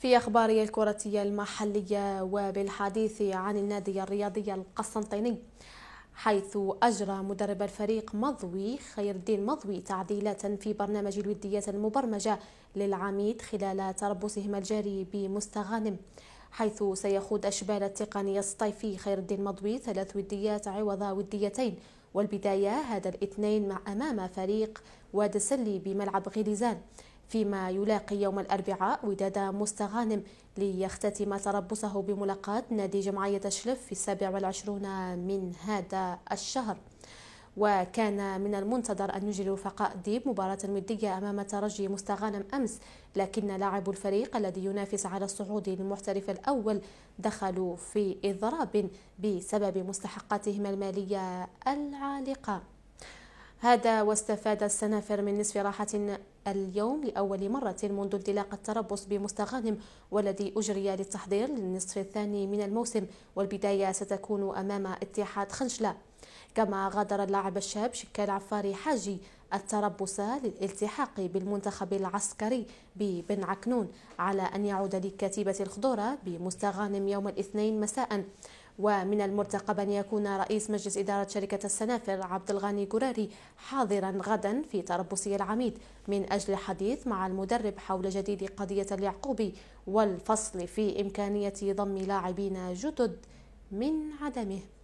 في أخبار الكرة المحلية وبالحديث عن النادي الرياضي القسنطيني حيث أجرى مدرب الفريق مضوي خير الدين مضوي تعديلات في برنامج الوديات المبرمجة للعميد خلال تربصهم الجاري بمستغانم حيث سيخوض أشبال التقني الصيفي خير الدين مضوي ثلاث وديات عوض وديتين والبداية هذا الاثنين مع أمام فريق واد سلي بملعب غليزان فيما يلاقي يوم الأربعاء وداد مستغانم ليختتم تربصه بملاقاة نادي جمعية شلف في السابع والعشرون من هذا الشهر وكان من المنتظر أن يجري رفقاء ديب مباراة ودية أمام ترجي مستغانم أمس لكن لاعب الفريق الذي ينافس على الصعود للمحترف الأول دخلوا في إضراب بسبب مستحقاتهم المالية العالقة هذا واستفاد السنافر من نصف راحة اليوم لأول مرة منذ اندلاق التربص بمستغانم والذي أجري للتحضير للنصف الثاني من الموسم والبداية ستكون أمام اتحاد خنشلة كما غادر اللاعب الشاب شكال عفاري حاجي التربص للالتحاق بالمنتخب العسكري ببن عكنون على أن يعود لكتيبة الخضورة بمستغانم يوم الاثنين مساء ومن المرتقب أن يكون رئيس مجلس إدارة شركة السنافر عبد الغني قراري حاضرا غدا في تربصي العميد من أجل الحديث مع المدرب حول جديد قضية اليعقوبي والفصل في إمكانية ضم لاعبين جدد من عدمه